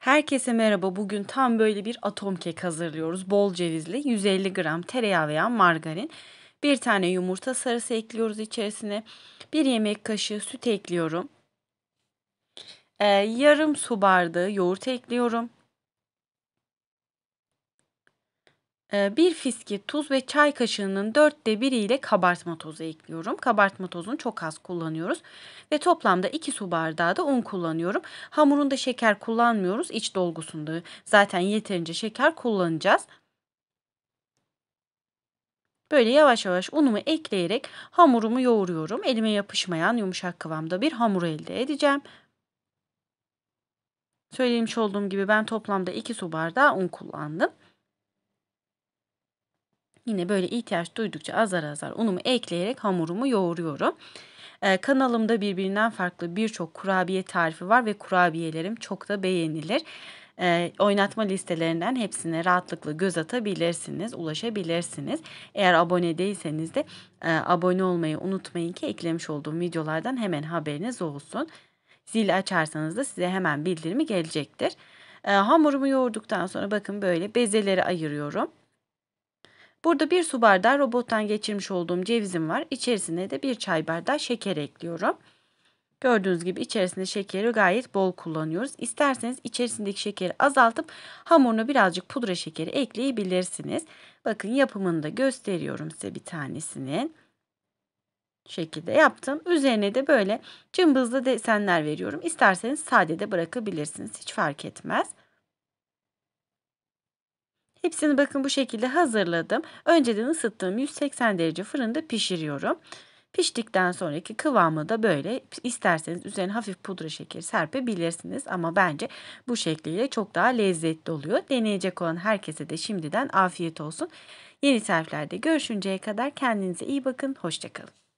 Herkese merhaba. Bugün tam böyle bir atom kek hazırlıyoruz. Bol cevizli, 150 gram tereyağı veya margarin. Bir tane yumurta sarısı ekliyoruz içerisine. Bir yemek kaşığı süt ekliyorum. Ee, yarım su bardağı yoğurt ekliyorum. Ee, bir fiski tuz ve çay kaşığının dörtte ile kabartma tozu ekliyorum. Kabartma tozunu çok az kullanıyoruz. Ve toplamda 2 su bardağı da un kullanıyorum. Hamurunda şeker kullanmıyoruz. İç dolgusunda zaten yeterince şeker kullanacağız. Böyle yavaş yavaş unumu ekleyerek hamurumu yoğuruyorum. Elime yapışmayan yumuşak kıvamda bir hamur elde edeceğim. Söylemiş olduğum gibi ben toplamda 2 su bardağı un kullandım. Yine böyle ihtiyaç duydukça azar azar unumu ekleyerek hamurumu yoğuruyorum. Ee, kanalımda birbirinden farklı birçok kurabiye tarifi var ve kurabiyelerim çok da beğenilir. Ee, oynatma listelerinden hepsine rahatlıkla göz atabilirsiniz, ulaşabilirsiniz. Eğer abone değilseniz de e, abone olmayı unutmayın ki eklemiş olduğum videolardan hemen haberiniz olsun. Zili açarsanız da size hemen bildirimi gelecektir. E, hamurumu yoğurduktan sonra bakın böyle bezeleri ayırıyorum. Burada bir su bardağı robottan geçirmiş olduğum cevizim var. İçerisine de bir çay bardağı şeker ekliyorum. Gördüğünüz gibi içerisinde şekeri gayet bol kullanıyoruz. İsterseniz içerisindeki şekeri azaltıp hamuruna birazcık pudra şekeri ekleyebilirsiniz. Bakın yapımını da gösteriyorum size bir tanesinin. Şekilde yaptım. Üzerine de böyle cımbızlı desenler veriyorum. İsterseniz sade de bırakabilirsiniz. Hiç fark etmez. Hepsini bakın bu şekilde hazırladım. Önceden ısıttığım 180 derece fırında pişiriyorum. Piştikten sonraki kıvamı da böyle isterseniz üzerine hafif pudra şekeri serpebilirsiniz ama bence bu şekliyle çok daha lezzetli oluyor. Deneyecek olan herkese de şimdiden afiyet olsun. Yeni tariflerde görüşünceye kadar kendinize iyi bakın. Hoşçakalın.